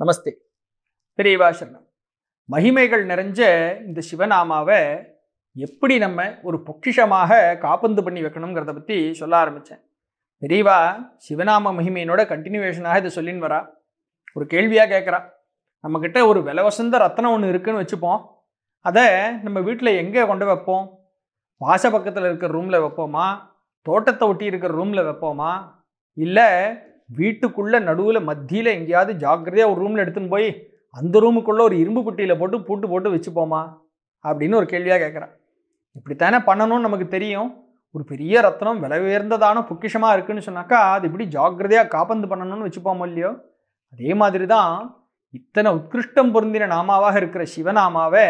நமஸ்தே பெரியவா மகிமைகள் நிறைஞ்ச இந்த சிவநாமாவை எப்படி நம்ம ஒரு பொக்கிஷமாக காப்பந்து பண்ணி வைக்கணுங்கிறத பற்றி சொல்ல ஆரம்பித்தேன் பெரியவா சிவநாம மகிமையினோட கண்டினியூவேஷனாக இதை சொல்லின்னு வரா ஒரு கேள்வியாக கேட்குறா நம்மக்கிட்ட ஒரு வசந்த ரத்தனம் ஒன்று இருக்குதுன்னு வச்சுப்போம் அதை நம்ம வீட்டில் எங்கே கொண்டு வைப்போம் வாச பக்கத்தில் இருக்கிற ரூமில் வைப்போமா தோட்டத்தை ஒட்டி இருக்கிற ரூமில் வைப்போமா இல்லை வீட்டுக்குள்ளே நடுவில் மத்தியில் எங்கேயாவது ஜாக்கிரதையாக ஒரு ரூமில் எடுத்துன்னு போய் அந்த ரூமுக்குள்ளே ஒரு இரும்பு புட்டியில் போட்டு பூட்டு போட்டு வச்சுப்போமா அப்படின்னு ஒரு கேள்வியாக கேட்குறேன் இப்படித்தானே பண்ணணும்னு நமக்கு தெரியும் ஒரு பெரிய ரத்னம் விலை உயர்ந்ததான பொக்கிஷமாக இருக்குதுன்னு சொன்னாக்கா அது இப்படி ஜாக்கிரதையாக காப்பந்து பண்ணணும்னு வச்சுப்போமோ இல்லையோ அதே மாதிரி தான் இத்தனை உத்கிருஷ்டம் பொருந்தின நாமாவாக இருக்கிற சிவநாமாவை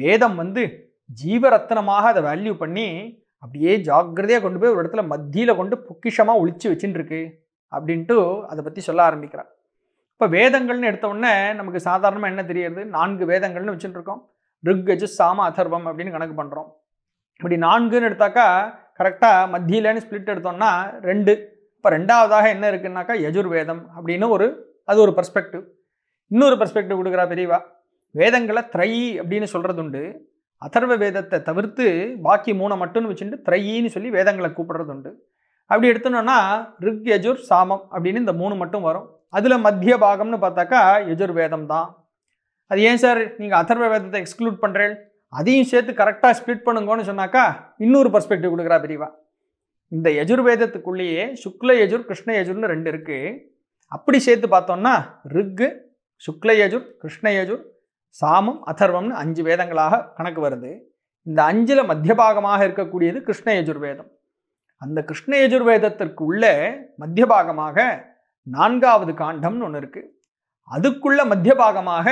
வேதம் வந்து ஜீவரத்னமாக அதை வேல்யூ பண்ணி அப்படியே ஜாக்கிரதையாக கொண்டு போய் ஒரு இடத்துல மத்தியில் கொண்டு பொக்கிஷமாக ஒழிச்சு வச்சுட்டுருக்கு அப்படின்ட்டு அதை பற்றி சொல்ல ஆரம்பிக்கிறார் இப்போ வேதங்கள்னு எடுத்தோடனே நமக்கு சாதாரணமாக என்ன தெரியறது நான்கு வேதங்கள்னு வச்சுட்டு இருக்கோம் ரிக் சாம அதர்வம் அப்படின்னு கணக்கு பண்ணுறோம் இப்படி நான்குன்னு எடுத்தாக்கா கரெக்டாக மத்தியிலேன்னு ஸ்பிளிட் எடுத்தோம்னா ரெண்டு இப்போ ரெண்டாவதாக என்ன இருக்குன்னாக்கா யஜுர்வேதம் அப்படின்னு ஒரு அது ஒரு பர்ஸ்பெக்டிவ் இன்னொரு பர்ஸ்பெக்டிவ் கொடுக்குறா பெரியவா வேதங்களை த்ரை அப்படின்னு சொல்கிறது உண்டு அதர்வ வேதத்தை தவிர்த்து பாக்கி மூணை மட்டும்னு வச்சுட்டு த்ரையின்னு சொல்லி வேதங்களை கூப்பிடுறது உண்டு அப்படி எடுத்தோம்னா ரிக் யஜுர் சாமம் அப்படின்னு இந்த மூணு மட்டும் வரும் அதில் மத்திய பாகம்னு பார்த்தாக்கா யஜுர் வேதம் தான் அது ஏன் சார் நீங்கள் அதர்வ வேதத்தை எக்ஸ்க்ளூட் பண்ணுறேன் அதையும் சேர்த்து கரெக்டாக ஸ்ப்ளிட் பண்ணுங்கன்னு சொன்னாக்கா இன்னொரு பர்ஸ்பெக்டிவ் கொடுக்குறா பிரிவா இந்த யஜுர்வேதத்துக்குள்ளேயே சுக்ல யஜுர் கிருஷ்ண யஜுர்னு ரெண்டு இருக்குது அப்படி சேர்த்து பார்த்தோம்னா ரிக்கு சுக்ல யஜுர் கிருஷ்ண யஜுர் சாமம் அதர்வம்னு அஞ்சு வேதங்களாக கணக்கு வருது இந்த அஞ்சில் மத்திய பாகமாக இருக்கக்கூடியது கிருஷ்ண யஜுர்வேதம் அந்த கிருஷ்ண யஜுர்வேதத்திற்கு உள்ளே மத்திய பாகமாக நான்காவது காண்டம்னு ஒன்று இருக்குது அதுக்குள்ள மத்திய பாகமாக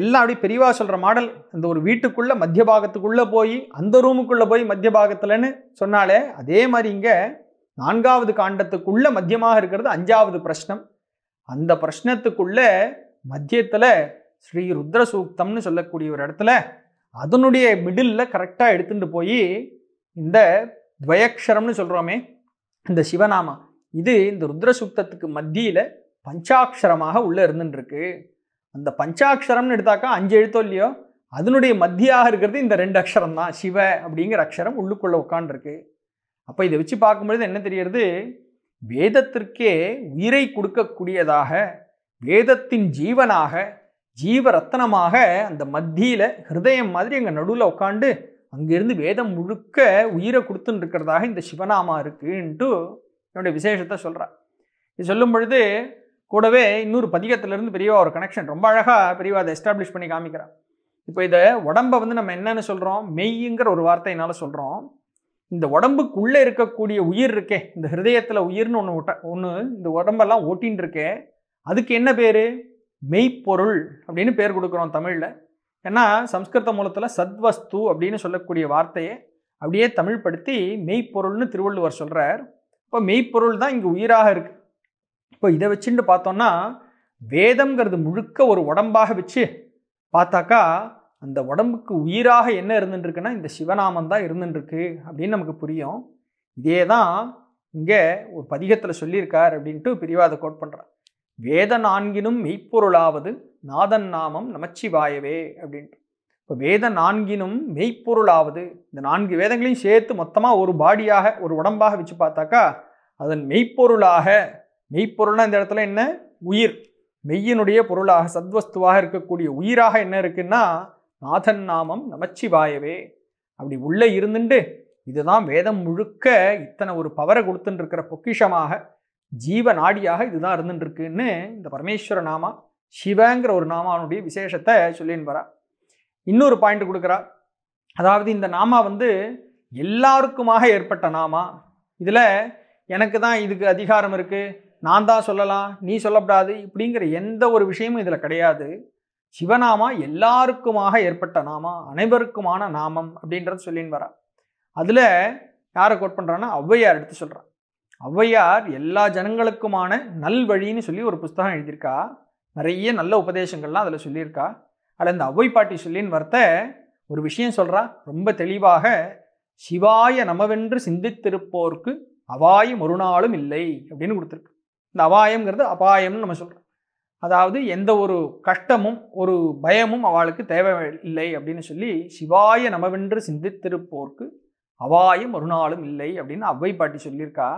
எல்லாம் அப்படி பெரியவா சொல்கிற மாடல் அந்த ஒரு வீட்டுக்குள்ளே மத்திய பாகத்துக்குள்ளே போய் அந்த ரூமுக்குள்ளே போய் மத்திய பாகத்தில்னு சொன்னாலே அதே மாதிரி இங்கே நான்காவது காண்டத்துக்குள்ளே மத்தியமாக இருக்கிறது அஞ்சாவது பிரஷ்னம் அந்த பிரஷ்னத்துக்குள்ளே மத்தியத்தில் ஸ்ரீ ருத்ர சூக்தம்னு சொல்லக்கூடிய ஒரு இடத்துல அதனுடைய மிடில் கரெக்டாக எடுத்துகிட்டு போய் இந்த துவயக்ஷரம்னு சொல்கிறோமே இந்த சிவநாமம் இது இந்த ருத்ரசுக்தத்துக்கு மத்தியில் பஞ்சாட்சரமாக உள்ளே இருந்துருக்கு அந்த பஞ்சாட்சரம்னு எடுத்தாக்கா அஞ்சு எழுத்தோ இல்லையோ அதனுடைய மத்தியாக இருக்கிறது இந்த ரெண்டு அக்ஷரம் தான் சிவ அப்படிங்கிற அக்ஷரம் உள்ளுக்குள்ளே உட்காண்டிருக்கு அப்போ இதை வச்சு பார்க்கும்பொழுது என்ன தெரியறது வேதத்திற்கே உயிரை கொடுக்கக்கூடியதாக வேதத்தின் ஜீவனாக ஜீவரத்தனமாக அந்த மத்தியில் ஹிருதயம் மாதிரி எங்கள் நடுவில் உட்காந்து அங்கேருந்து வேதம் முழுக்க உயிரை கொடுத்துன்னு இருக்கிறதாக இந்த சிவநாமா இருக்குன்ட்டு என்னுடைய விசேஷத்தை சொல்கிறார் இது சொல்லும் பொழுது கூடவே இன்னொரு பதிகத்திலேருந்து பெரியவா ஒரு கனெக்ஷன் ரொம்ப அழகாக பெரியவா அதை எஸ்டாப்ளிஷ் பண்ணி காமிக்கிறேன் இப்போ இதை உடம்பை வந்து நம்ம என்னென்னு சொல்கிறோம் மெய்ங்கிற ஒரு வார்த்தையினால் சொல்கிறோம் இந்த உடம்புக்குள்ளே இருக்கக்கூடிய உயிர் இருக்கே இந்த ஹிருதயத்தில் உயிர்னு ஒன்று ஓட்ட ஒன்று இந்த உடம்பெல்லாம் ஓட்டின்னு இருக்கே அதுக்கு என்ன பேர் மெய்ப்பொருள் அப்படின்னு பேர் கொடுக்குறோம் தமிழில் ஏன்னா சம்ஸ்கிருத மூலத்தில் சத்வஸ்து அப்படின்னு சொல்லக்கூடிய வார்த்தையை அப்படியே தமிழ் படுத்தி மெய்ப்பொருள்னு திருவள்ளுவர் சொல்கிறார் இப்போ மெய்ப்பொருள் தான் இங்கே உயிராக இருக்குது இப்போ இதை வச்சுட்டு பார்த்தோம்னா வேதம்ங்கிறது முழுக்க ஒரு உடம்பாக வச்சு பார்த்தாக்கா அந்த உடம்புக்கு உயிராக என்ன இருந்துட்டுருக்குன்னா இந்த சிவநாமம் தான் இருந்துட்டுருக்கு அப்படின்னு நமக்கு புரியும் இதே தான் இங்கே ஒரு பதிகத்தில் சொல்லியிருக்கார் அப்படின்ட்டு பிரிவாதை கோட் பண்ணுறேன் வேத நான்கினும் மெய்ப்பொருளாவது நாதன் நாமம் நமச்சிவாயவே அப்படின்ட்டு இப்போ வேத நான்கினும் மெய்ப்பொருளாவது இந்த நான்கு வேதங்களையும் சேர்த்து மொத்தமாக ஒரு பாடியாக ஒரு உடம்பாக வச்சு பார்த்தாக்கா அதன் மெய்ப்பொருளாக மெய்ப்பொருள்னா இந்த இடத்துல என்ன உயிர் மெய்யினுடைய பொருளாக சத்வஸ்துவாக இருக்கக்கூடிய உயிராக என்ன இருக்குன்னா நாதன் நாமம் நமச்சிவாயவே அப்படி உள்ளே இருந்துட்டு இதுதான் வேதம் முழுக்க இத்தனை ஒரு பவரை கொடுத்துட்டு இருக்கிற பொக்கிஷமாக ஜீவ நாடியாக இதுதான் இருந்துட்டு இருக்குன்னு இந்த பரமேஸ்வர நாமா சிவங்கிற ஒரு நாமாவனுடைய விசேஷத்தை சொல்லின்பரா இன்னொரு பாயிண்ட் கொடுக்குறா அதாவது இந்த நாமா வந்து எல்லாருக்குமாக ஏற்பட்ட நாமா இதில் எனக்கு தான் இதுக்கு அதிகாரம் இருக்குது நான் தான் சொல்லலாம் நீ சொல்லப்படாது இப்படிங்கிற எந்த ஒரு விஷயமும் இதில் கிடையாது சிவநாமா எல்லாருக்குமாக ஏற்பட்ட நாமா அனைவருக்குமான நாமம் அப்படின்றது சொல்லின்னு வரா அதில் யாரை கோட் பண்ணுறான்னா ஔவையார் எடுத்து சொல்கிறான் ஔவையார் எல்லா ஜனங்களுக்குமான நல்வழின்னு சொல்லி ஒரு புஸ்தகம் எழுதியிருக்கா நிறைய நல்ல உபதேசங்கள்லாம் அதில் சொல்லியிருக்கா அதில் இந்த அவ்வை பாட்டி சொல்லின்னு வரத்த ஒரு விஷயம் சொல்கிறா ரொம்ப தெளிவாக சிவாய நமவென்று சிந்தித்திருப்போர்க்கு அபாயம் ஒரு நாளும் இல்லை அப்படின்னு கொடுத்துருக்கு இந்த அபாயம்ங்கிறது அபாயம்னு நம்ம சொல்கிறோம் அதாவது எந்த ஒரு கஷ்டமும் ஒரு பயமும் அவளுக்கு இல்லை அப்படின்னு சொல்லி சிவாய நமவென்று சிந்தித்திருப்போர்க்கு அபாயம் ஒரு நாளும் இல்லை அப்படின்னு அவ்வை பாட்டி சொல்லியிருக்கா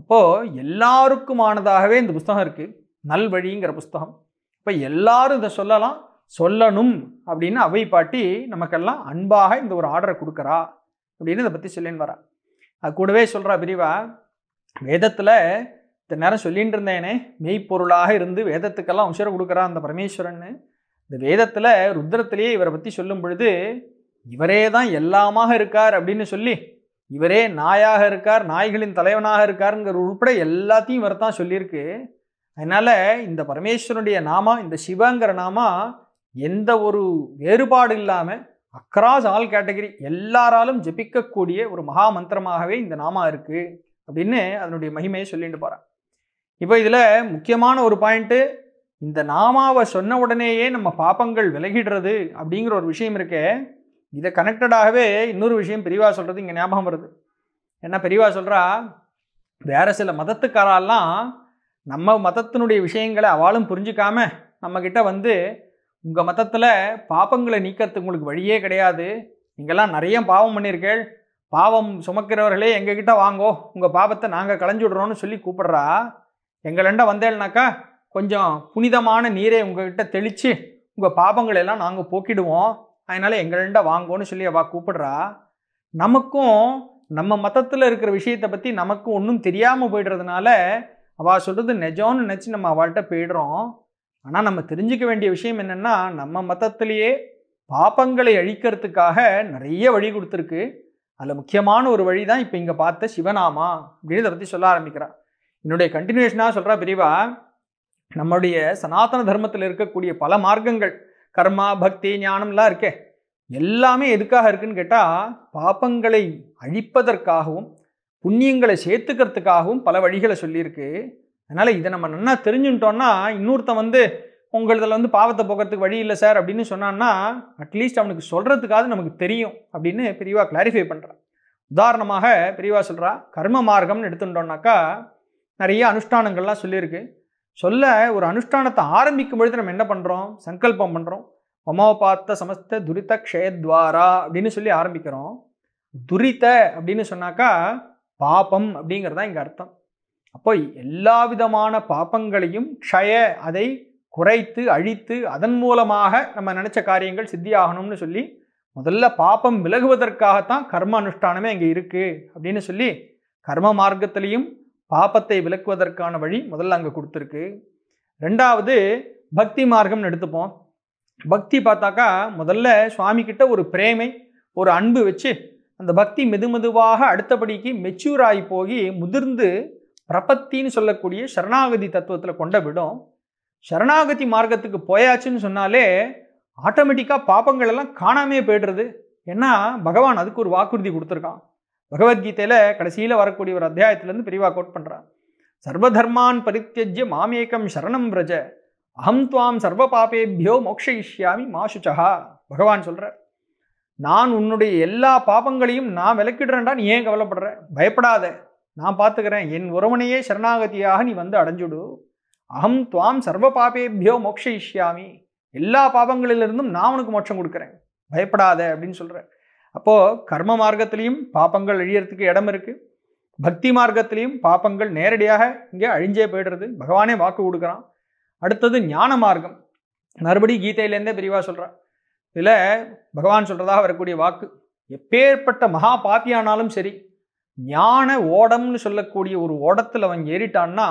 அப்போது எல்லாருக்குமானதாகவே இந்த புஸ்தகம் இருக்குது நல்வழிங்கிற புஸ்தகம் இப்போ எல்லாரும் இதை சொல்லலாம் சொல்லணும் அப்படின்னு அவை பாட்டி நமக்கெல்லாம் அன்பாக இந்த ஒரு ஆர்டரை கொடுக்குறா அப்படின்னு இதை பற்றி சொல்லின்னு வரா அது கூடவே சொல்கிறா பிரிவா வேதத்தில் இந்த நேரம் சொல்லிகிட்டு இருந்தேனே மெய்ப்பொருளாக இருந்து வேதத்துக்கெல்லாம் அம்சரம் கொடுக்குறா அந்த பரமேஸ்வரன்னு இந்த வேதத்தில் ருத்ரத்திலேயே இவரை பற்றி சொல்லும் பொழுது இவரே தான் எல்லாமாக இருக்கார் அப்படின்னு சொல்லி இவரே நாயாக இருக்கார் நாய்களின் தலைவனாக இருக்காருங்கிற உட்பட எல்லாத்தையும் இவர் தான் சொல்லியிருக்கு அதனால் இந்த பரமேஸ்வரனுடைய நாமா இந்த சிவங்கிற நாமா எந்த ஒரு வேறுபாடு இல்லாமல் அக்ராஸ் ஆல் கேட்டகரி எல்லாராலும் ஜபிக்கக்கூடிய ஒரு மகா மந்திரமாகவே இந்த நாமா இருக்குது அப்படின்னு அதனுடைய மகிமையை சொல்லிட்டு போகிறேன் இப்போ இதில் முக்கியமான ஒரு பாயிண்ட்டு இந்த நாமாவை சொன்ன உடனேயே நம்ம பாப்பங்கள் விலகிடுறது அப்படிங்கிற ஒரு விஷயம் இருக்கே இதை கனெக்டடாகவே இன்னொரு விஷயம் பெரியவா சொல்கிறது இங்கே ஞாபகம் வருது ஏன்னா பெரியவா சொல்கிறா வேறு சில மதத்துக்காரெல்லாம் நம்ம மதத்தினுடைய விஷயங்களை அவளும் புரிஞ்சிக்காம நம்மக்கிட்ட வந்து உங்கள் மதத்தில் பாப்பங்களை நீக்கிறதுக்கு உங்களுக்கு வழியே கிடையாது நீங்கள்லாம் நிறைய பாவம் பண்ணியிருக்கேள் பாவம் சுமக்கிறவர்களே எங்ககிட்ட வாங்கோ உங்கள் பாவத்தை நாங்கள் விடுறோன்னு சொல்லி கூப்பிட்றா எங்களிடம் வந்தேள்னாக்கா கொஞ்சம் புனிதமான நீரை உங்ககிட்ட தெளித்து உங்கள் பாபங்களெல்லாம் நாங்கள் போக்கிடுவோம் அதனால் எங்களிட வாங்கோன்னு சொல்லி அவள் கூப்பிடுறா நமக்கும் நம்ம மதத்தில் இருக்கிற விஷயத்தை பற்றி நமக்கு ஒன்றும் தெரியாமல் போயிடுறதுனால அவள் சொல்கிறது நிஜம்னு நினச்சி நம்ம அவள்கிட்ட போயிடுறோம் ஆனால் நம்ம தெரிஞ்சுக்க வேண்டிய விஷயம் என்னென்னா நம்ம மதத்திலேயே பாப்பங்களை அழிக்கிறதுக்காக நிறைய வழி கொடுத்துருக்கு அதில் முக்கியமான ஒரு வழி தான் இப்போ இங்கே பார்த்த சிவனாமா அப்படின்னு இதை பற்றி சொல்ல ஆரம்பிக்கிறாள் என்னுடைய கண்டினியூஷனாக சொல்கிறா பிரிவா நம்முடைய சனாதன தர்மத்தில் இருக்கக்கூடிய பல மார்க்கங்கள் கர்மா பக்தி ஞானம்லாம் இருக்கே எல்லாமே எதுக்காக இருக்குன்னு கேட்டால் பாப்பங்களை அழிப்பதற்காகவும் புண்ணியங்களை சேர்த்துக்கிறதுக்காகவும் பல வழிகளை சொல்லியிருக்கு அதனால் இதை நம்ம நல்லா தெரிஞ்சுட்டோன்னா இன்னொருத்தன் வந்து உங்களதில் வந்து பாவத்தை போக்கிறதுக்கு வழி இல்லை சார் அப்படின்னு சொன்னான்னா அட்லீஸ்ட் அவனுக்கு சொல்கிறதுக்காவது நமக்கு தெரியும் அப்படின்னு பெரியவா கிளாரிஃபை பண்ணுறான் உதாரணமாக பெரியவா சொல்கிறா கர்ம மார்க்கம்னு எடுத்துட்டோம்னாக்கா நிறைய அனுஷ்டானங்கள்லாம் சொல்லியிருக்கு சொல்ல ஒரு அனுஷ்டானத்தை ஆரம்பிக்கும் பொழுது நம்ம என்ன பண்ணுறோம் சங்கல்பம் பண்ணுறோம் மமாவை பார்த்த சமஸ்த துரித க்ஷயத்வாரா அப்படின்னு சொல்லி ஆரம்பிக்கிறோம் துரித அப்படின்னு சொன்னாக்கா பாபம் அப்படிங்கிறதா இங்கே அர்த்தம் அப்போ எல்லா விதமான பாப்பங்களையும் க்ஷய அதை குறைத்து அழித்து அதன் மூலமாக நம்ம நினச்ச காரியங்கள் சித்தியாகணும்னு சொல்லி முதல்ல பாப்பம் விலகுவதற்காகத்தான் கர்ம அனுஷ்டானமே இங்கே இருக்குது அப்படின்னு சொல்லி கர்ம மார்க்கத்திலையும் பாப்பத்தை விலக்குவதற்கான வழி முதல்ல அங்கே கொடுத்துருக்கு ரெண்டாவது பக்தி மார்க்கம்னு எடுத்துப்போம் பக்தி பார்த்தாக்கா முதல்ல சுவாமிக்கிட்ட ஒரு பிரேமை ஒரு அன்பு வச்சு அந்த பக்தி மெதுமெதுவாக அடுத்தபடிக்கு மெச்சூர் ஆகி போய் முதிர்ந்து பிரபத்தின்னு சொல்லக்கூடிய சரணாகதி தத்துவத்தில் கொண்ட விடும் சரணாகதி மார்க்கத்துக்கு போயாச்சுன்னு சொன்னாலே ஆட்டோமேட்டிக்காக பாப்பங்கள் எல்லாம் காணாமே போய்டுறது ஏன்னா பகவான் அதுக்கு ஒரு வாக்குறுதி கொடுத்துருக்கான் பகவத்கீதையில் கடைசியில் வரக்கூடிய ஒரு அத்தியாயத்திலேருந்து பிரிவாக கோட் பண்ணுறான் சர்வதர்மான் பரித்தியஜ்ய மாமேக்கம் சரணம் பிரஜ அகம் துவாம் சர்வ பாபேபியோ மோக்ஷயிஷ்யாமி மாசுச்சகா பகவான் சொல்கிறார் நான் உன்னுடைய எல்லா பாபங்களையும் நான் விளக்கிடுறேன்டா நீ ஏன் கவலைப்படுற பயப்படாத நான் பார்த்துக்கிறேன் என் உறவனையே சரணாகதியாக நீ வந்து அடைஞ்சுடு அகம் துவாம் சர்வ பாபேபியோ மோக்ஷயிஷ்யாமி எல்லா பாபங்களிலிருந்தும் நான் உனக்கு மோட்சம் கொடுக்குறேன் பயப்படாத அப்படின்னு சொல்கிறேன் அப்போது கர்ம மார்க்கத்திலையும் பாப்பங்கள் அழியறதுக்கு இடம் இருக்குது பக்தி மார்க்கத்திலையும் பாப்பங்கள் நேரடியாக இங்கே அழிஞ்சே போயிடுறது பகவானே வாக்கு கொடுக்குறான் அடுத்தது ஞான மார்க்கம் மறுபடியும் கீதையிலேருந்தே பிரிவாக சொல்கிறான் இதில் பகவான் சொல்கிறதாக வரக்கூடிய வாக்கு எப்பேற்பட்ட மகா பாப்பியானாலும் சரி ஞான ஓடம்னு சொல்லக்கூடிய ஒரு ஓடத்தில் அவன் ஏறிட்டான்னா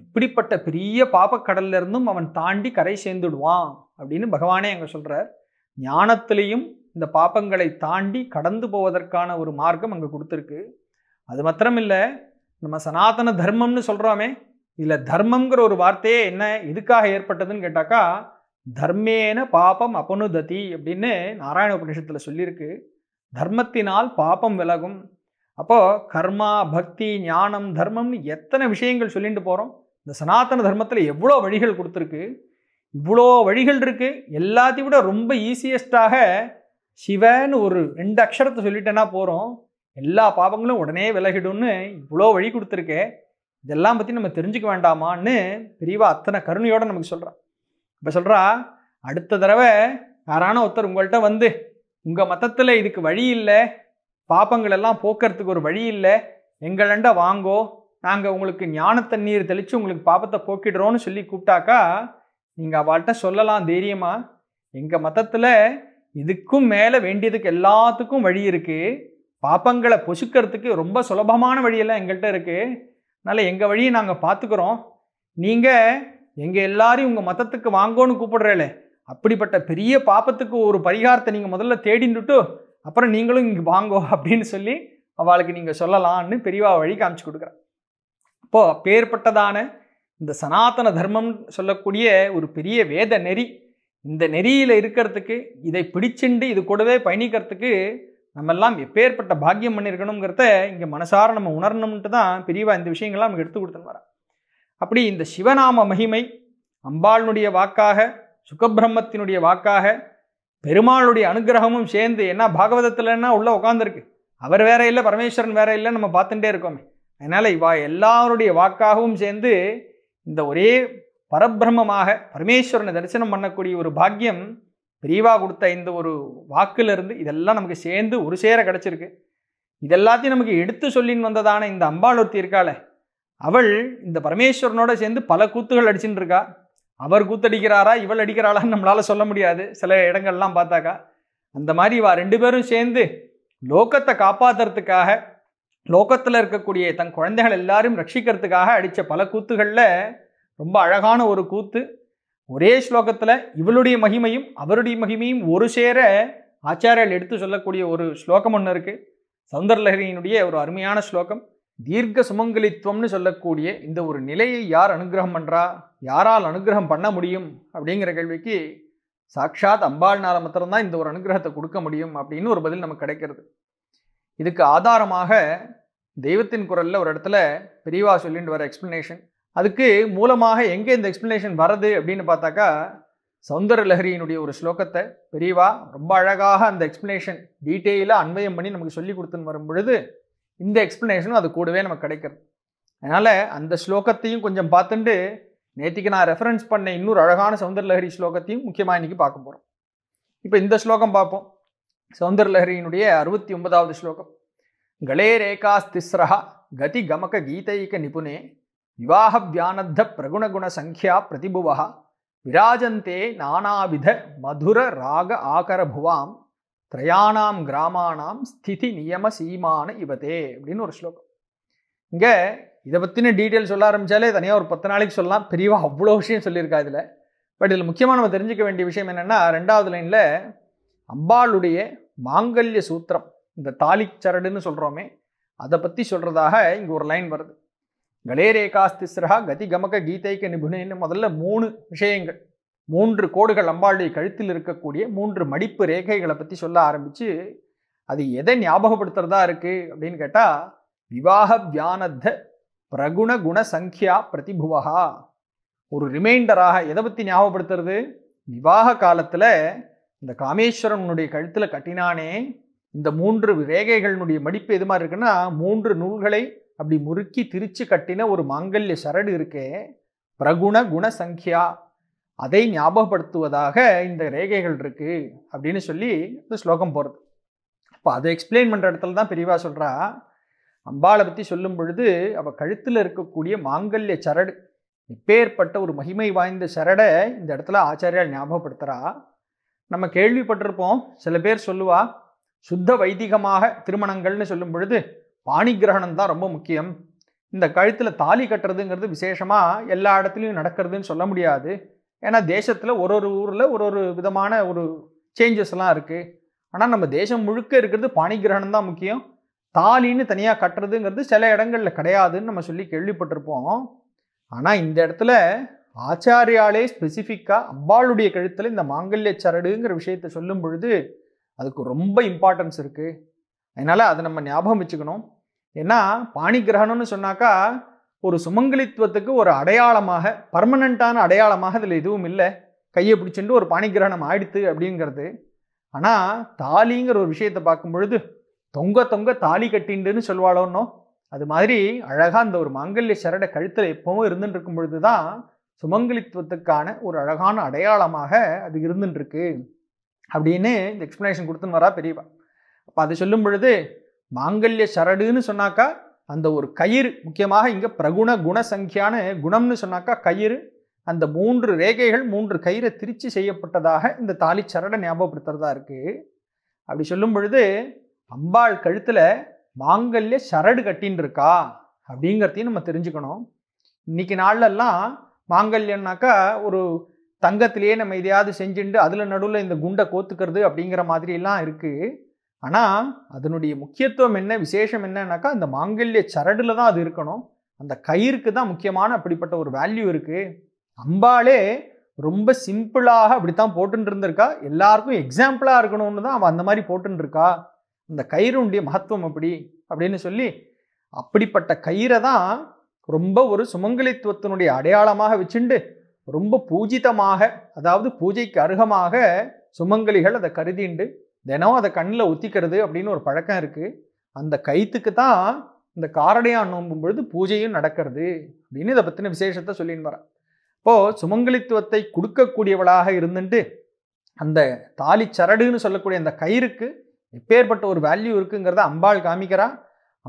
இப்படிப்பட்ட பெரிய பாப்பக்கடல்லிருந்தும் அவன் தாண்டி கரை சேர்ந்துடுவான் அப்படின்னு பகவானே அங்கே சொல்கிறார் ஞானத்திலையும் இந்த பாப்பங்களை தாண்டி கடந்து போவதற்கான ஒரு மார்க்கம் அங்கே கொடுத்துருக்கு அது மாத்திரம் இல்லை நம்ம சனாதன தர்மம்னு சொல்கிறோமே இதில் தர்மங்கிற ஒரு வார்த்தையே என்ன எதுக்காக ஏற்பட்டதுன்னு கேட்டாக்கா தர்மேன பாபம் அபனுததி அப்படின்னு நாராயண உபநிஷத்தில் சொல்லியிருக்கு தர்மத்தினால் பாபம் விலகும் அப்போது கர்மா பக்தி ஞானம் தர்மம்னு எத்தனை விஷயங்கள் சொல்லிட்டு போகிறோம் இந்த சனாதன தர்மத்தில் எவ்வளோ வழிகள் கொடுத்துருக்கு இவ்வளோ வழிகள் இருக்குது எல்லாத்தையும் விட ரொம்ப ஈஸியஸ்டாக சிவன்னு ஒரு ரெண்டு அக்ஷரத்தை சொல்லிட்டேன்னா போகிறோம் எல்லா பாபங்களும் உடனே விலகிடும்னு இவ்வளோ வழி கொடுத்துருக்கே இதெல்லாம் பற்றி நம்ம தெரிஞ்சுக்க வேண்டாமான்னு பெரியவா அத்தனை கருணையோடு நமக்கு சொல்கிறேன் இப்போ சொல்கிறா அடுத்த தடவை யாரான ஒருத்தர் உங்கள்கிட்ட வந்து உங்கள் மதத்தில் இதுக்கு வழி இல்லை பாப்பங்களெல்லாம் போக்குறதுக்கு ஒரு வழி இல்லை எங்களண்ட வாங்கோ நாங்கள் உங்களுக்கு ஞான தண்ணீர் தெளித்து உங்களுக்கு பாப்பத்தை போக்கிடுறோன்னு சொல்லி கூப்பிட்டாக்கா நீங்கள் அவள்கிட்ட சொல்லலாம் தைரியமாக எங்கள் மதத்தில் இதுக்கும் மேலே வேண்டியதுக்கு எல்லாத்துக்கும் வழி இருக்குது பாப்பங்களை பொசுக்கிறதுக்கு ரொம்ப சுலபமான வழியெல்லாம் எங்கள்கிட்ட இருக்குது அதனால் எங்கள் வழியை நாங்கள் பார்த்துக்குறோம் நீங்கள் எங்கள் எல்லாரையும் உங்கள் மதத்துக்கு வாங்கோன்னு கூப்பிடுறேலே அப்படிப்பட்ட பெரிய பாப்பத்துக்கு ஒரு பரிகாரத்தை நீங்கள் முதல்ல தேடிண்டுட்டு அப்புறம் நீங்களும் இங்கே வாங்கோ அப்படின்னு சொல்லி அவளுக்கு நீங்கள் சொல்லலாம்னு பெரியவா வழி காமிச்சு கொடுக்குறேன் அப்போது பேர்பட்டதான இந்த சனாதன தர்மம் சொல்லக்கூடிய ஒரு பெரிய வேத நெறி இந்த நெறியில் இருக்கிறதுக்கு இதை பிடிச்சிண்டு இது கூடவே பயணிக்கிறதுக்கு நம்ம எல்லாம் எப்பேற்பட்ட பாக்கியம் பண்ணியிருக்கணுங்கிறத இங்கே மனசார நம்ம உணரணும்ன்ட்டு தான் பெரியவா இந்த விஷயங்கள்லாம் நமக்கு எடுத்து கொடுத்துன்னு வரேன் அப்படி இந்த சிவநாம மகிமை அம்பாளினுடைய வாக்காக சுகபிரம்மத்தினுடைய வாக்காக பெருமாளுடைய அனுகிரகமும் சேர்ந்து என்ன என்ன உள்ளே உட்காந்துருக்கு அவர் வேற இல்லை பரமேஸ்வரன் வேற இல்லை நம்ம பார்த்துட்டே இருக்கோமே அதனால் இவா எல்லாருடைய வாக்காகவும் சேர்ந்து இந்த ஒரே பரபிரமமாக பரமேஸ்வரனை தரிசனம் பண்ணக்கூடிய ஒரு பாக்கியம் பிரிவாக கொடுத்த இந்த ஒரு வாக்கிலிருந்து இதெல்லாம் நமக்கு சேர்ந்து ஒரு சேர கிடச்சிருக்கு இதெல்லாத்தையும் நமக்கு எடுத்து சொல்லின்னு வந்ததான இந்த ஒருத்தி இருக்காளே அவள் இந்த பரமேஸ்வரனோட சேர்ந்து பல கூத்துகள் அடிச்சுட்டு இருக்கா அவர் கூத்தடிக்கிறாரா இவள் அடிக்கிறாளான்னு நம்மளால சொல்ல முடியாது சில இடங்கள்லாம் பார்த்தாக்கா அந்த மாதிரி இவா ரெண்டு பேரும் சேர்ந்து லோகத்தை காப்பாற்றுறதுக்காக லோகத்தில் இருக்கக்கூடிய தன் குழந்தைகள் எல்லாரும் ரட்சிக்கிறதுக்காக அடித்த பல கூத்துகளில் ரொம்ப அழகான ஒரு கூத்து ஒரே ஸ்லோகத்தில் இவளுடைய மகிமையும் அவருடைய மகிமையும் ஒரு சேர ஆச்சாரியால் எடுத்து சொல்லக்கூடிய ஒரு ஸ்லோகம் ஒன்று இருக்குது சௌந்தரலகரியினுடைய ஒரு அருமையான ஸ்லோகம் தீர்க்க சுமங்கலித்துவம்னு சொல்லக்கூடிய இந்த ஒரு நிலையை யார் அனுகிரகம் பண்ணுறா யாரால் அனுகிரகம் பண்ண முடியும் அப்படிங்கிற கேள்விக்கு சாட்சாத் நாள மாத்திரம்தான் இந்த ஒரு அனுகிரகத்தை கொடுக்க முடியும் அப்படின்னு ஒரு பதில் நமக்கு கிடைக்கிறது இதுக்கு ஆதாரமாக தெய்வத்தின் குரலில் ஒரு இடத்துல பெரியவா சொல்லின்னு வர எக்ஸ்பிளனேஷன் அதுக்கு மூலமாக எங்கே இந்த எக்ஸ்பிளனேஷன் வருது அப்படின்னு பார்த்தாக்கா சௌந்தர லஹரியினுடைய ஒரு ஸ்லோகத்தை பெரியவா ரொம்ப அழகாக அந்த எக்ஸ்பிளனேஷன் டீட்டெயிலாக அன்வயம் பண்ணி நமக்கு சொல்லி கொடுத்துன்னு வரும் பொழுது இந்த எக்ஸ்ப்ளனேஷனும் அது கூடவே நமக்கு கிடைக்கிறது அதனால் அந்த ஸ்லோகத்தையும் கொஞ்சம் பார்த்துட்டு நேற்றுக்கு நான் ரெஃபரன்ஸ் பண்ண இன்னொரு அழகான லஹரி ஸ்லோகத்தையும் முக்கியமாக இன்றைக்கி பார்க்க போகிறோம் இப்போ இந்த ஸ்லோகம் பார்ப்போம் லஹரியினுடைய அறுபத்தி ஒன்பதாவது ஸ்லோகம் கலேரேகாஸ்திஸ்ரஹா கதி கமக கீதைக நிபுணே விவாகவியானத்த பிரகுணகுண சங்கியா பிரதிபுவா விராஜந்தே நானாவித மதுர ராக ஆகரபுவாம் திரையானாம் கிராமானாம் ஸ்திதி நியம சீமான இவதே அப்படின்னு ஒரு ஸ்லோகம் இங்கே இதை பற்றின டீட்டெயில் சொல்ல ஆரம்பித்தாலே தனியாக ஒரு பத்து நாளைக்கு சொல்லலாம் பெரியவா அவ்வளோ விஷயம் சொல்லியிருக்கா இதில் பட் இதில் முக்கியமாக நம்ம தெரிஞ்சுக்க வேண்டிய விஷயம் என்னென்னா ரெண்டாவது லைனில் அம்பாளுடைய மாங்கல்ய சூத்திரம் இந்த தாலி சரடுன்னு சொல்கிறோமே அதை பற்றி சொல்கிறதாக இங்கே ஒரு லைன் வருது கலேரேகாஸ்திஸ்ரஹா கதி கமக கீதைக்கு நிபுணின்னு முதல்ல மூணு விஷயங்கள் மூன்று கோடுகள் அம்பாளுடைய கழுத்தில் இருக்கக்கூடிய மூன்று மடிப்பு ரேகைகளை பற்றி சொல்ல ஆரம்பித்து அது எதை ஞாபகப்படுத்துறதா இருக்குது அப்படின்னு கேட்டால் விவாக வியானத்த பிரகுண குண சங்கியா பிரதிபுவகா ஒரு ரிமைண்டராக எதை பற்றி ஞாபகப்படுத்துறது விவாக காலத்தில் இந்த காமேஸ்வரனுடைய கழுத்தில் கட்டினானே இந்த மூன்று ரேகைகளினுடைய மடிப்பு எது மாதிரி இருக்குன்னா மூன்று நூல்களை அப்படி முறுக்கி திரிச்சு கட்டின ஒரு மாங்கல்ய சரடு இருக்கே பிரகுண குண சங்கியா அதை ஞாபகப்படுத்துவதாக இந்த ரேகைகள் இருக்குது அப்படின்னு சொல்லி இந்த ஸ்லோகம் போகிறது அப்போ அதை எக்ஸ்பிளைன் பண்ணுற இடத்துல தான் பெரியவா சொல்கிறா அம்பாளை பற்றி சொல்லும் பொழுது அவள் கழுத்தில் இருக்கக்கூடிய மாங்கல்ய சரடு இப்பேற்பட்ட ஒரு மகிமை வாய்ந்த சரடை இந்த இடத்துல ஆச்சாரியால் ஞாபகப்படுத்துகிறா நம்ம கேள்விப்பட்டிருப்போம் சில பேர் சொல்லுவா சுத்த வைதிகமாக திருமணங்கள்னு சொல்லும் பொழுது பாணி கிரகணம் தான் ரொம்ப முக்கியம் இந்த கழுத்தில் தாலி கட்டுறதுங்கிறது விசேஷமாக எல்லா இடத்துலையும் நடக்கிறதுன்னு சொல்ல முடியாது ஏன்னா தேசத்தில் ஒரு ஒரு ஊரில் ஒரு ஒரு விதமான ஒரு சேஞ்சஸ் எல்லாம் இருக்குது ஆனால் நம்ம தேசம் முழுக்க இருக்கிறது கிரகணம் தான் முக்கியம் தாலின்னு தனியாக கட்டுறதுங்கிறது சில இடங்களில் கிடையாதுன்னு நம்ம சொல்லி கேள்விப்பட்டிருப்போம் ஆனால் இந்த இடத்துல ஆச்சாரியாலே ஸ்பெசிஃபிக்காக அம்பாளுடைய கழுத்தில் இந்த மாங்கல்ய சரடுங்கிற விஷயத்தை சொல்லும் பொழுது அதுக்கு ரொம்ப இம்பார்ட்டன்ஸ் இருக்குது அதனால் அதை நம்ம ஞாபகம் வச்சுக்கணும் ஏன்னா பாணி கிரகணம்னு சொன்னாக்கா ஒரு சுமங்கலித்துவத்துக்கு ஒரு அடையாளமாக பர்மனண்ட்டான அடையாளமாக அதில் எதுவும் இல்லை கையை பிடிச்சிட்டு ஒரு பாணிகிரகணம் ஆயிடுத்து அப்படிங்கிறது ஆனால் தாலிங்கிற ஒரு விஷயத்தை பார்க்கும் பொழுது தொங்க தொங்க தாலி கட்டிண்டுன்னு சொல்வாளோன்னோ அது மாதிரி அழகாக அந்த ஒரு மாங்கல்ய சரட கழுத்தில் எப்பவும் இருந்துட்டு இருக்கும் பொழுது தான் சுமங்கலித்துவத்துக்கான ஒரு அழகான அடையாளமாக அது இருந்துட்டுருக்கு அப்படின்னு இந்த எக்ஸ்ப்ளனேஷன் கொடுத்துன்னு வரா பெரியவா அப்போ அதை சொல்லும் பொழுது மாங்கல்ய சரடுன்னு சொன்னாக்கா அந்த ஒரு கயிறு முக்கியமாக இங்கே பிரகுண குணசங்கியான குணம்னு சொன்னாக்கா கயிறு அந்த மூன்று ரேகைகள் மூன்று கயிறை திருச்சி செய்யப்பட்டதாக இந்த தாலி சரடை ஞாபகப்படுத்துறதா இருக்குது அப்படி சொல்லும் பொழுது அம்பாள் கழுத்தில் மாங்கல்ய சரடு கட்டின்னு இருக்கா அப்படிங்கிறதையும் நம்ம தெரிஞ்சுக்கணும் இன்னைக்கு நாள்லெல்லாம் மாங்கல்யம்னாக்கா ஒரு தங்கத்திலேயே நம்ம எதையாவது செஞ்சுட்டு அதில் நடுவில் இந்த குண்டை கோத்துக்கிறது அப்படிங்கிற மாதிரியெல்லாம் இருக்குது ஆனால் அதனுடைய முக்கியத்துவம் என்ன விசேஷம் என்னன்னாக்கா அந்த மாங்கல்ய சரடில் தான் அது இருக்கணும் அந்த கயிறுக்கு தான் முக்கியமான அப்படிப்பட்ட ஒரு வேல்யூ இருக்குது அம்பாலே ரொம்ப சிம்பிளாக அப்படித்தான் போட்டுன்னு இருந்திருக்கா எல்லாருக்கும் எக்ஸாம்பிளாக இருக்கணும்னு தான் அவன் அந்த மாதிரி போட்டுருக்கா அந்த கயிறுடைய மகத்துவம் அப்படி அப்படின்னு சொல்லி அப்படிப்பட்ட கயிறை தான் ரொம்ப ஒரு சுமங்கலித்துவத்தினுடைய அடையாளமாக வச்சுண்டு ரொம்ப பூஜிதமாக அதாவது பூஜைக்கு அருகமாக சுமங்கலிகள் அதை கருதிண்டு தினம் அதை கண்ணில் ஒத்திக்கிறது அப்படின்னு ஒரு பழக்கம் இருக்குது அந்த கைத்துக்கு தான் இந்த காரடையாக நோம்பும் பொழுது பூஜையும் நடக்கிறது அப்படின்னு இதை பற்றின விசேஷத்தை சொல்லின்னு வரேன் இப்போது சுமங்கலித்துவத்தை கொடுக்கக்கூடியவளாக இருந்துட்டு அந்த தாலி சரடுன்னு சொல்லக்கூடிய அந்த கயிறுக்கு எப்பேற்பட்ட ஒரு வேல்யூ இருக்குங்கிறத அம்பாள் காமிக்கிறா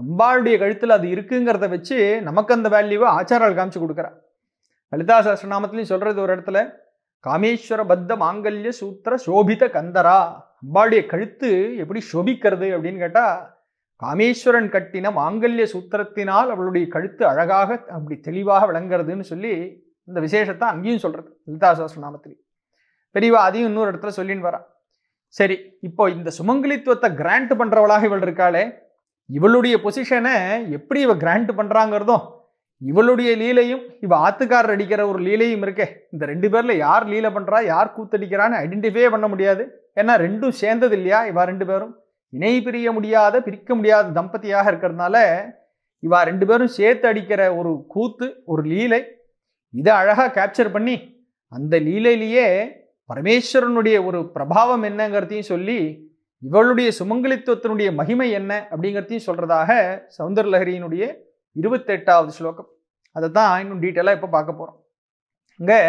அம்பாளுடைய கழுத்தில் அது இருக்குங்கிறத வச்சு நமக்கு அந்த வேல்யூவை ஆச்சாரால் காமிச்சு கொடுக்குறா லலிதா சஹஸ்ரநாமத்துலையும் சொல்கிறது ஒரு இடத்துல காமேஸ்வர பத்த மாங்கல்ய சூத்திர சோபித கந்தரா அம்பாளுடைய கழுத்து எப்படி சொபிக்கிறது அப்படின்னு கேட்டால் காமேஸ்வரன் கட்டின மாங்கல்ய சூத்திரத்தினால் அவளுடைய கழுத்து அழகாக அப்படி தெளிவாக விளங்குறதுன்னு சொல்லி இந்த விசேஷத்தை அங்கேயும் சொல்கிறது லலிதா சஹஸ்ரநாமத்திரி பெரியவா அதையும் இன்னொரு இடத்துல சொல்லின்னு வரான் சரி இப்போ இந்த சுமங்கலித்துவத்தை கிராண்ட் பண்ணுறவளாக இவள் இருக்காளே இவளுடைய பொசிஷனை எப்படி இவள் கிராண்ட் பண்ணுறாங்கிறதும் இவளுடைய லீலையும் இவ ஆத்துக்காரர் அடிக்கிற ஒரு லீலையும் இருக்கே இந்த ரெண்டு பேர்ல யார் லீலை பண்றா யார் கூத்தடிக்கிறான்னு ஐடென்டிஃபையே பண்ண முடியாது ஏன்னா ரெண்டும் சேர்ந்தது இல்லையா இவா ரெண்டு பேரும் இணை பிரிய முடியாத பிரிக்க முடியாத தம்பதியாக இருக்கிறதுனால இவா ரெண்டு பேரும் சேர்த்து அடிக்கிற ஒரு கூத்து ஒரு லீலை இதை அழகாக கேப்சர் பண்ணி அந்த லீலையிலேயே பரமேஸ்வரனுடைய ஒரு பிரபாவம் என்னங்கிறதையும் சொல்லி இவளுடைய சுமங்கலித்துவத்தினுடைய மகிமை என்ன அப்படிங்கிறதையும் சொல்கிறதாக சவுந்தரலஹரியினுடைய இருபத்தெட்டாவது ஸ்லோகம் அதை தான் இன்னும் டீட்டெயிலாக இப்போ பார்க்க போகிறோம் இங்கே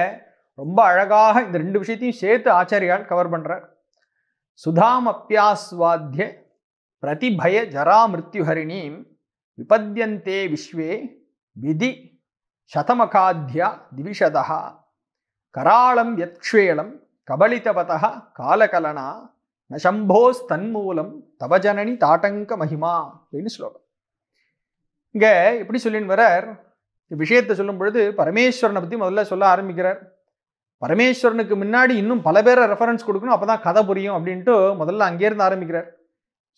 ரொம்ப அழகாக இந்த ரெண்டு விஷயத்தையும் சேர்த்து ஆச்சாரியால் கவர் பண்ணுறார் சுதாமப்பியாஸ்வாத்திய பிரதிபய ஜரா மிருத்யுஹரிணீம் விபத்தியந்தே விஸ்வே விதி சதமகாத்யா திவிஷதா கராளம் யக்ஷேளம் கபலிதவதா காலகலனா ந சம்போஸ் தவஜனனி தாட்டங்க மகிமா அப்படின்னு ஸ்லோகம் இங்கே எப்படி சொல்லின்னு வரார் விஷயத்தை சொல்லும் பொழுது பரமேஸ்வரனை பற்றி முதல்ல சொல்ல ஆரம்பிக்கிறார் பரமேஸ்வரனுக்கு முன்னாடி இன்னும் பல பேரை ரெஃபரன்ஸ் கொடுக்கணும் அப்போ தான் கதை புரியும் அப்படின்ட்டு முதல்ல அங்கேருந்து ஆரம்பிக்கிறார்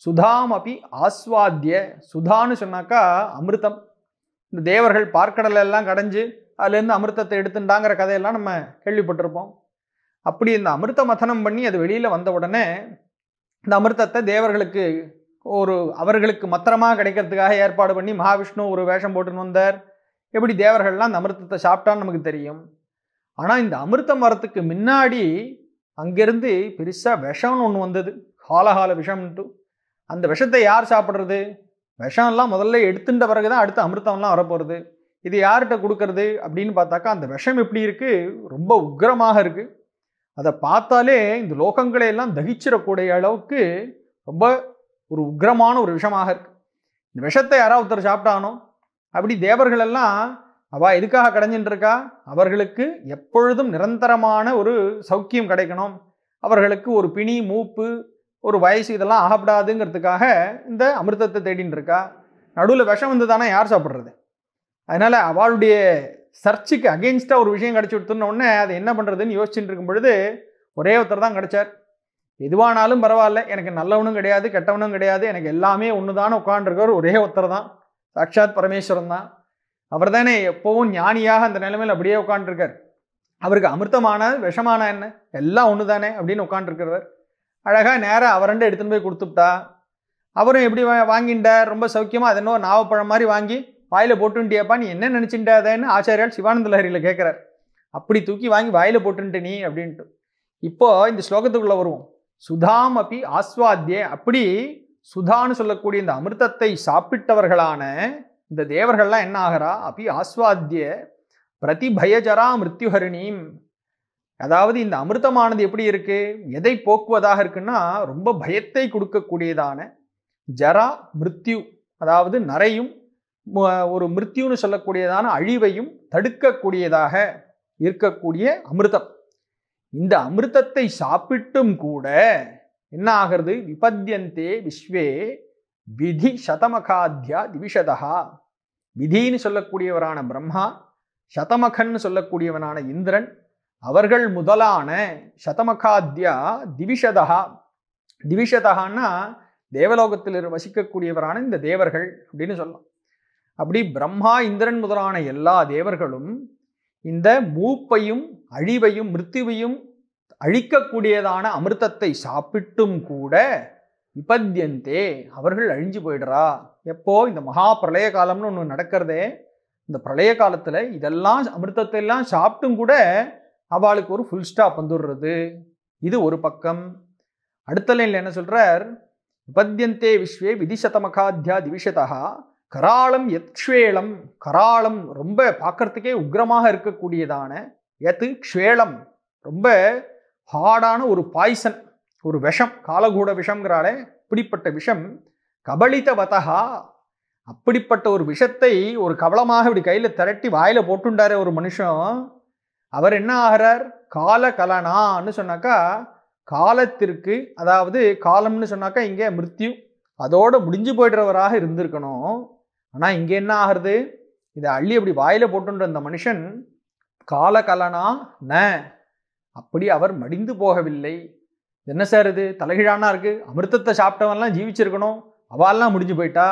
சுதாம் அப்பி ஆஸ்வாத்திய சுதான்னு சொன்னாக்கா அமிர்தம் இந்த தேவர்கள் பார்க்கடலை எல்லாம் கடைஞ்சு அதுலேருந்து அமிர்தத்தை எடுத்துண்டாங்கிற கதையெல்லாம் நம்ம கேள்விப்பட்டிருப்போம் அப்படி இந்த அமிர்த மதனம் பண்ணி அது வெளியில் வந்த உடனே இந்த அமிர்தத்தை தேவர்களுக்கு ஒரு அவர்களுக்கு மத்திரமாக கிடைக்கிறதுக்காக ஏற்பாடு பண்ணி மகாவிஷ்ணு ஒரு வேஷம் போட்டுன்னு வந்தார் எப்படி தேவர்கள்லாம் அந்த அமிர்தத்தை சாப்பிட்டான்னு நமக்கு தெரியும் ஆனால் இந்த அமிர்தம் வரத்துக்கு முன்னாடி அங்கேருந்து பெருசாக விஷம்னு ஒன்று வந்தது காலகால விஷம்ன்ட்டு அந்த விஷத்தை யார் சாப்பிட்றது விஷம்லாம் முதல்ல எடுத்துட்ட பிறகு தான் அடுத்து அமிர்தம்லாம் வரப்போகிறது இது யார்கிட்ட கொடுக்கறது அப்படின்னு பார்த்தாக்கா அந்த விஷம் எப்படி இருக்குது ரொம்ப உக்ரமாக இருக்குது அதை பார்த்தாலே இந்த லோகங்களை எல்லாம் தகிச்சிடக்கூடிய அளவுக்கு ரொம்ப ஒரு உக்ரமான ஒரு விஷமாக இருக்கு இந்த விஷத்தை யாராவது ஒருத்தர் சாப்பிட்டானோ அப்படி தேவர்கள் எல்லாம் அவள் எதுக்காக கடைஞ்சின்னு இருக்கா அவர்களுக்கு எப்பொழுதும் நிரந்தரமான ஒரு சௌக்கியம் கிடைக்கணும் அவர்களுக்கு ஒரு பிணி மூப்பு ஒரு வயசு இதெல்லாம் ஆகப்படாதுங்கிறதுக்காக இந்த அமிர்தத்தை தேடின்னு இருக்கா நடுவில் விஷம் வந்து தானே யார் சாப்பிட்றது அதனால் அவளுடைய சர்ச்சுக்கு அகெயின்ஸ்டாக ஒரு விஷயம் கிடச்சி கொடுத்துருன உடனே அதை என்ன பண்ணுறதுன்னு யோசிச்சுட்டு இருக்கும் பொழுது ஒரே ஒருத்தர் தான் கிடச்சார் எதுவானாலும் பரவாயில்ல எனக்கு நல்லவனும் கிடையாது கெட்டவனும் கிடையாது எனக்கு எல்லாமே ஒன்று தானே உட்காண்டிருக்கவர் ஒரே ஒருத்தர் தான் சாட்சாத் பரமேஸ்வரன் தான் அவர் தானே எப்போவும் ஞானியாக அந்த நிலைமையில் அப்படியே உட்காண்டிருக்கார் அவருக்கு அமிர்தமான விஷமான என்ன எல்லாம் ஒன்று தானே அப்படின்னு உட்காண்டிருக்கிறவர் அழகாக நேராக அவரண்டை எடுத்துன்னு போய் கொடுத்துட்டா அவரும் எப்படி வாங்கிட்டார் ரொம்ப சௌக்கியமாக அது இன்னும் நாவப்பழம் மாதிரி வாங்கி வாயில் போட்டுன்ட்டியப்பா நீ என்ன நினச்சிட்டாதேன்னு ஆச்சாரியால் சிவானந்த லஹரியில் கேட்குறார் அப்படி தூக்கி வாங்கி வாயில் போட்டுன்ட்டு நீ அப்படின்ட்டு இப்போது இந்த ஸ்லோகத்துக்குள்ளே வருவோம் சுதாம் அப்படி ஆஸ்வாத்ய அப்படி சுதான்னு சொல்லக்கூடிய இந்த அமிர்தத்தை சாப்பிட்டவர்களான இந்த தேவர்கள்லாம் என்ன ஆகிறா அப்பி ஆஸ்வாத்திய பிரதிபயஜரா மிருத்யுஹரிணீம் அதாவது இந்த அமிர்தமானது எப்படி இருக்கு எதை போக்குவதாக இருக்குன்னா ரொம்ப பயத்தை கொடுக்கக்கூடியதான ஜரா மிருத்யு அதாவது நரையும் ஒரு மிருத்யுன்னு சொல்லக்கூடியதான அழிவையும் தடுக்கக்கூடியதாக இருக்கக்கூடிய அமிர்தம் இந்த அமிர்தத்தை சாப்பிட்டும் கூட என்ன ஆகிறது விபத்தியந்தே விஸ்வே விதி சதமகாத்யா திவிஷதா விதின்னு சொல்லக்கூடியவரான பிரம்மா சதமகன்னு சொல்லக்கூடியவனான இந்திரன் அவர்கள் முதலான சதமகாத்யா திவிஷதா திவிஷதகான்னா தேவலோகத்தில் வசிக்கக்கூடியவரான இந்த தேவர்கள் அப்படின்னு சொல்லலாம் அப்படி பிரம்மா இந்திரன் முதலான எல்லா தேவர்களும் இந்த மூப்பையும் அழிவையும் மிருத்துவையும் அழிக்கக்கூடியதான அமிர்தத்தை சாப்பிட்டும் கூட விபத்தியந்தே அவர்கள் அழிஞ்சு போயிடுறா எப்போ இந்த மகா பிரளய காலம்னு ஒன்று நடக்கிறதே இந்த பிரளய காலத்தில் இதெல்லாம் அமிர்தத்தை எல்லாம் சாப்பிட்டும் கூட அவளுக்கு ஒரு ஃபுல் ஸ்டாப் வந்துடுறது இது ஒரு பக்கம் அடுத்த லைனில் என்ன சொல்கிறார் விபத்தியந்தே விஸ்வே விதிசதமகாத்யா திவிஷதா கராளம் எத்வேளம் கராளம் ரொம்ப பார்க்கறதுக்கே உக்ரமாக இருக்கக்கூடியதான எத்து க்ஷேளம் ரொம்ப ஹார்டான ஒரு பாய்சன் ஒரு விஷம் காலகூட விஷம்ங்கிறாலே இப்படிப்பட்ட விஷம் வதகா அப்படிப்பட்ட ஒரு விஷத்தை ஒரு கவலமாக இப்படி கையில் திரட்டி வாயில் போட்டுண்டாரு ஒரு மனுஷன் அவர் என்ன ஆகிறார் கால கலனான்னு சொன்னாக்கா காலத்திற்கு அதாவது காலம்னு சொன்னாக்கா இங்கே மிருத்யு அதோடு முடிஞ்சு போய்டுறவராக இருந்திருக்கணும் ஆனால் இங்கே என்ன ஆகிறது இதை அள்ளி அப்படி வாயில் போட்டுன்ற அந்த மனுஷன் காலகலனா ந அப்படி அவர் மடிந்து போகவில்லை என்ன சார் இது தலைகீழானா இருக்குது அமிர்தத்தை சாப்பிட்டவன்லாம் ஜீவிச்சிருக்கணும் அவாலெலாம் முடிஞ்சு போயிட்டா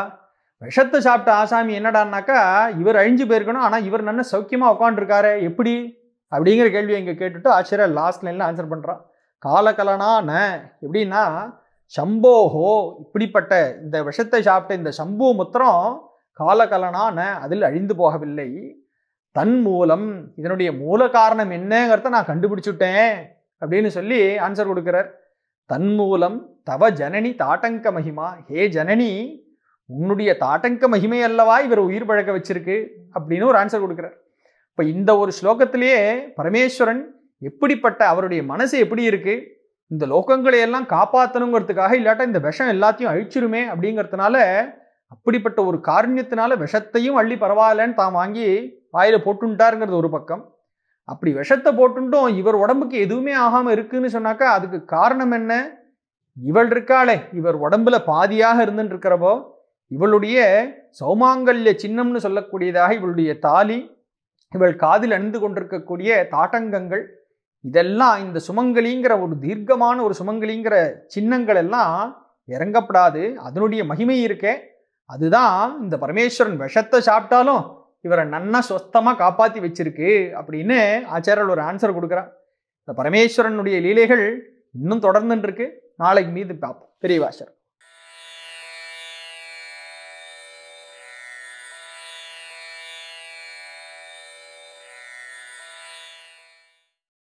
விஷத்தை சாப்பிட்ட ஆசாமி என்னடான்னாக்கா இவர் அழிஞ்சு போயிருக்கணும் ஆனால் இவர் நல்ல சௌக்கியமாக உட்காண்டிருக்காரு எப்படி அப்படிங்கிற கேள்வியை இங்கே கேட்டுட்டு ஆச்சரிய லாஸ்ட் லைனில் ஆன்சர் பண்ணுறான் காலகலனா ந எப்படின்னா சம்போஹோ இப்படிப்பட்ட இந்த விஷத்தை சாப்பிட்ட இந்த சம்பு முத்திரம் காலகலனான அதில் அழிந்து போகவில்லை தன் மூலம் இதனுடைய மூல காரணம் என்னங்கிறத நான் கண்டுபிடிச்சுட்டேன் அப்படின்னு சொல்லி ஆன்சர் கொடுக்கிறார் தன் மூலம் தவ ஜனனி தாட்டங்க மகிமா ஹே ஜனனி உன்னுடைய தாட்டங்க மகிமை அல்லவா இவர் உயிர் பழக்க வச்சிருக்கு அப்படின்னு ஒரு ஆன்சர் கொடுக்குறார் இப்போ இந்த ஒரு ஸ்லோகத்திலேயே பரமேஸ்வரன் எப்படிப்பட்ட அவருடைய மனசு எப்படி இருக்குது இந்த லோகங்களையெல்லாம் காப்பாற்றணுங்கிறதுக்காக இல்லாட்டா இந்த விஷம் எல்லாத்தையும் அழிச்சிருமே அப்படிங்கிறதுனால அப்படிப்பட்ட ஒரு காரண்யத்தினால விஷத்தையும் அள்ளி பரவாயில்லன்னு தான் வாங்கி வாயில் போட்டுட்டாருங்கிறது ஒரு பக்கம் அப்படி விஷத்தை போட்டுட்டும் இவர் உடம்புக்கு எதுவுமே ஆகாமல் இருக்குன்னு சொன்னாக்கா அதுக்கு காரணம் என்ன இவள் இருக்காளே இவர் உடம்புல பாதியாக இருந்துட்டு இருக்கிறப்போ இவளுடைய சௌமாங்கல்ய சின்னம்னு சொல்லக்கூடியதாக இவளுடைய தாலி இவள் காதில் அணிந்து கொண்டிருக்கக்கூடிய தாட்டங்கங்கள் இதெல்லாம் இந்த சுமங்கலிங்கிற ஒரு தீர்க்கமான ஒரு சுமங்கலிங்கிற சின்னங்கள் எல்லாம் இறங்கப்படாது அதனுடைய மகிமை இருக்கே அதுதான் இந்த பரமேஸ்வரன் விஷத்தை சாப்பிட்டாலும் இவரை நன்னா சொஸ்தமாக காப்பாற்றி வச்சிருக்கு அப்படின்னு ஆச்சாரியர் ஒரு ஆன்சர் கொடுக்குறான் இந்த பரமேஸ்வரனுடைய லீலைகள் இன்னும் தொடர்ந்துட்டு இருக்கு நாளைக்கு மீது பார்ப்போம் பெரிய வாசர்